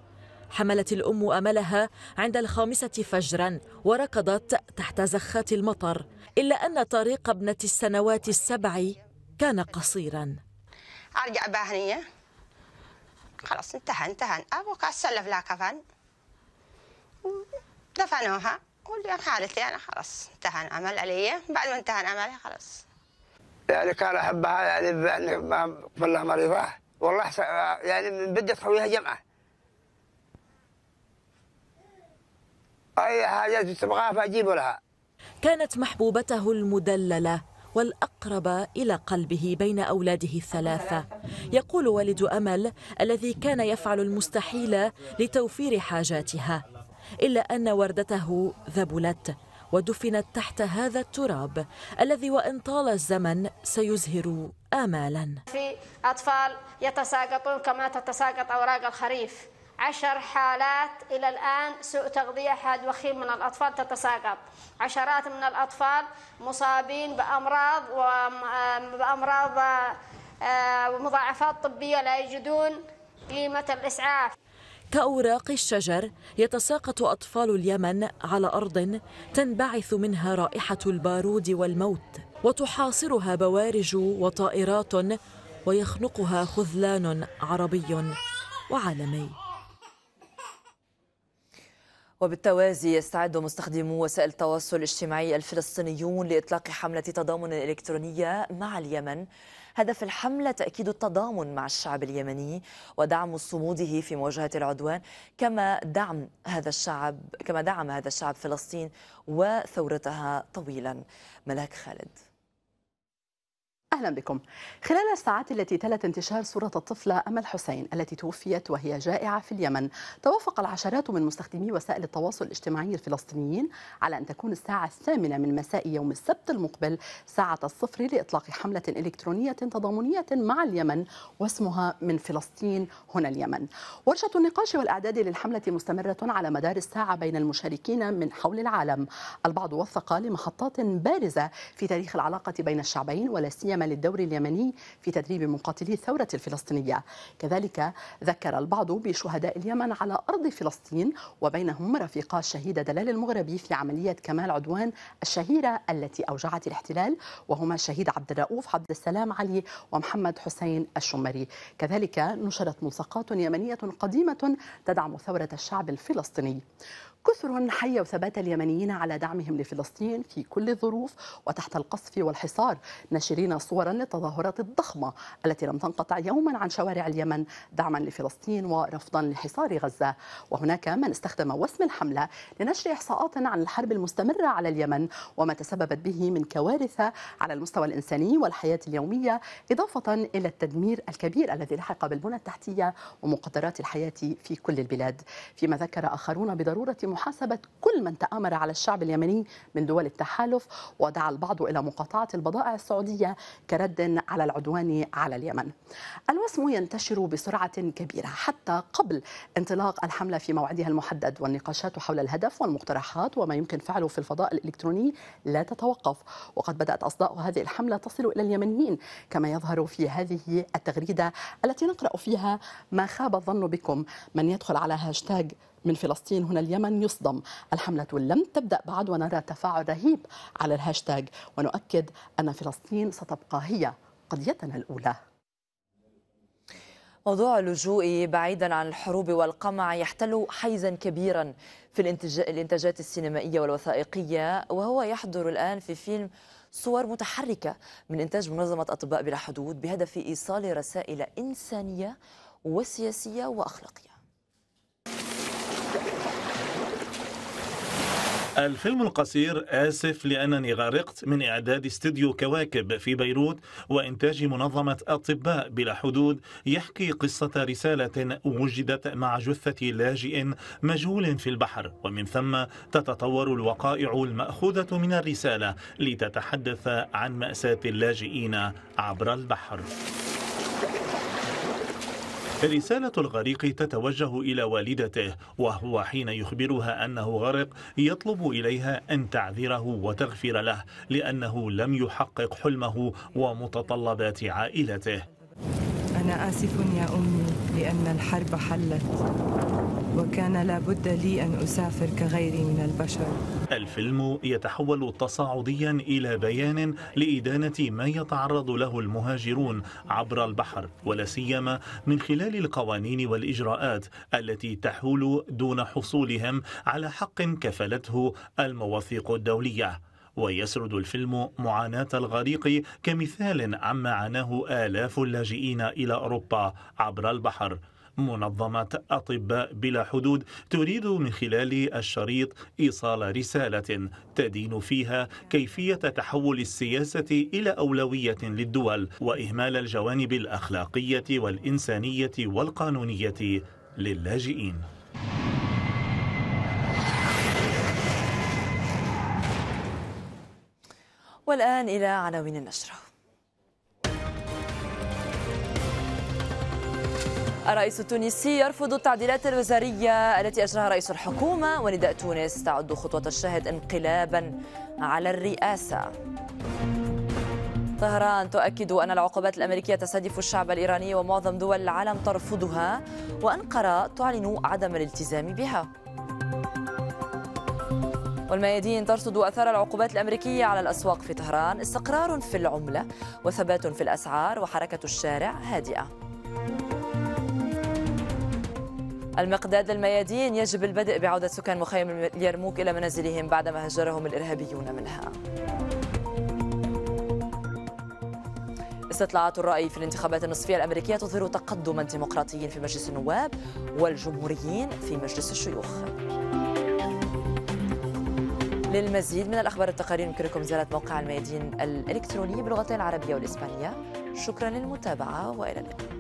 حملت الأم أملها عند الخامسة فجرا وركضت تحت زخات المطر إلا أن طريق ابنة السنوات السبع كان قصيرا
أرجع باهنية خلاص انتهى انتهى أبوك أسلف لها كفن دفنوها واليوم حالتي انا خلاص انتهى العمل علي بعد ما انتهى الامل خلاص
يعني كان احبها يعني بان يعني كلها مريضه والله يعني من بدت خويها جمعه اي حاجه تبغاها فاجيب لها
كانت محبوبته المدلله والاقرب الى قلبه بين اولاده الثلاثه يقول والد امل الذي كان يفعل المستحيل لتوفير حاجاتها إلا أن وردته ذبلت ودفنت تحت هذا التراب الذي وإن طال الزمن سيزهر آمالا
في أطفال يتساقطون كما تتساقط أوراق الخريف عشر حالات إلى الآن سوء تغذية حاد وخيم من الأطفال تتساقط عشرات من الأطفال مصابين بأمراض وبأمراض ومضاعفات آه، طبية لا يجدون قيمة الإسعاف
كأوراق الشجر يتساقط أطفال اليمن على أرض تنبعث منها رائحة البارود والموت وتحاصرها بوارج وطائرات ويخنقها خذلان عربي وعالمي
وبالتوازي يستعد مستخدمو وسائل التواصل الاجتماعي الفلسطينيون لإطلاق حملة تضامن إلكترونية مع اليمن هدف الحملة تأكيد التضامن مع الشعب اليمني ودعم صموده في مواجهة العدوان كما دعم هذا الشعب كما دعم هذا الشعب فلسطين وثورتها طويلا ملاك خالد
أهلا بكم خلال الساعات التي تلت انتشار صورة الطفلة أمل حسين التي توفيت وهي جائعة في اليمن توافق العشرات من مستخدمي وسائل التواصل الاجتماعي الفلسطينيين على أن تكون الساعة الثامنة من مساء يوم السبت المقبل ساعة الصفر لإطلاق حملة إلكترونية تضامنية مع اليمن واسمها من فلسطين هنا اليمن ورشة النقاش والإعداد للحملة مستمرة على مدار الساعة بين المشاركين من حول العالم البعض وثق لمحطات بارزة في تاريخ العلاقة بين الشعبين ولا قيم للدور اليمني في تدريب مقاتلي الثورة الفلسطينية كذلك ذكر البعض بشهداء اليمن على أرض فلسطين وبينهم رفيقا الشهيد دلال المغربي في عملية كمال عدوان الشهيرة التي أوجعت الاحتلال وهما الشهيد عبد الرؤوف عبد السلام علي ومحمد حسين الشمري كذلك نشرت ملصقات يمنية قديمة تدعم ثورة الشعب الفلسطيني كثر حي وثبات اليمنيين على دعمهم لفلسطين في كل الظروف وتحت القصف والحصار ناشرين صورا للتظاهرات الضخمة التي لم تنقطع يوما عن شوارع اليمن دعما لفلسطين ورفضا لحصار غزة وهناك من استخدم وسم الحملة لنشر إحصاءات عن الحرب المستمرة على اليمن وما تسببت به من كوارث على المستوى الإنساني والحياة اليومية إضافة إلى التدمير الكبير الذي لحق بالبنى التحتية ومقدرات الحياة في كل البلاد فيما ذكر آخرون بضرورة محاسبة كل من تآمر على الشعب اليمني من دول التحالف ودعا البعض إلى مقاطعة البضائع السعودية كرد على العدوان على اليمن الوسم ينتشر بسرعة كبيرة حتى قبل انطلاق الحملة في موعدها المحدد والنقاشات حول الهدف والمقترحات وما يمكن فعله في الفضاء الإلكتروني لا تتوقف وقد بدأت أصداء هذه الحملة تصل إلى اليمنيين كما يظهر في هذه التغريدة التي نقرأ فيها ما خاب الظن بكم من يدخل على هاشتاج من فلسطين هنا اليمن يصدم الحملة لم تبدأ بعد ونرى تفاعل رهيب على الهاشتاج ونؤكد أن فلسطين ستبقى هي قضيتنا الأولى
موضوع اللجوء بعيدا عن الحروب والقمع يحتل حيزا كبيرا في الانتاجات السينمائيه والوثائقيه وهو يحضر الان في فيلم صور متحركه من انتاج منظمه اطباء بلا حدود بهدف ايصال رسائل انسانيه وسياسيه واخلاقيه
الفيلم القصير آسف لأنني غرقت من إعداد استديو كواكب في بيروت وإنتاج منظمة أطباء بلا حدود يحكي قصة رسالة وجدت مع جثة لاجئ مجهول في البحر ومن ثم تتطور الوقائع المأخوذة من الرسالة لتتحدث عن مأساة اللاجئين عبر البحر. رسالة الغريق تتوجه إلى والدته وهو حين يخبرها أنه غرق يطلب إليها أن تعذره وتغفر له لأنه لم يحقق حلمه ومتطلبات عائلته
أنا آسف يا أمي لأن الحرب حلت وكان لابد لي أن أسافر كغيري من البشر
الفيلم يتحول تصاعديا إلى بيان لإدانة ما يتعرض له المهاجرون عبر البحر ولا سيما من خلال القوانين والإجراءات التي تحول دون حصولهم على حق كفلته المواثيق الدولية ويسرد الفيلم معاناة الغريق كمثال عما عاناه آلاف اللاجئين إلى أوروبا عبر البحر منظمة أطباء بلا حدود تريد من خلال الشريط إيصال رسالة تدين فيها كيفية تحول السياسة إلى أولوية للدول وإهمال الجوانب الأخلاقية والإنسانية والقانونية للاجئين
والآن إلى عناوين النشرة الرئيس التونسي يرفض التعديلات الوزارية التي أجراها رئيس الحكومة ونداء تونس تعد خطوة الشاهد انقلابا على الرئاسة طهران تؤكد أن العقوبات الأمريكية تستهدف الشعب الإيراني ومعظم دول العالم ترفضها وأنقرة تعلن عدم الالتزام بها والميادين ترصد أثار العقوبات الأمريكية على الأسواق في طهران استقرار في العملة وثبات في الأسعار وحركة الشارع هادئة المقداد للميادين يجب البدء بعودة سكان مخيم اليرموك إلى منازلهم بعدما هجرهم الإرهابيون منها استطلاعات الرأي في الانتخابات النصفية الأمريكية تظهر تقدما ديمقراطيا في مجلس النواب والجمهوريين في مجلس الشيوخ للمزيد من الأخبار والتقارير يمكنكم زيارة موقع الميادين الإلكتروني باللغتين العربية والإسبانية شكرا للمتابعة وإلى اللقاء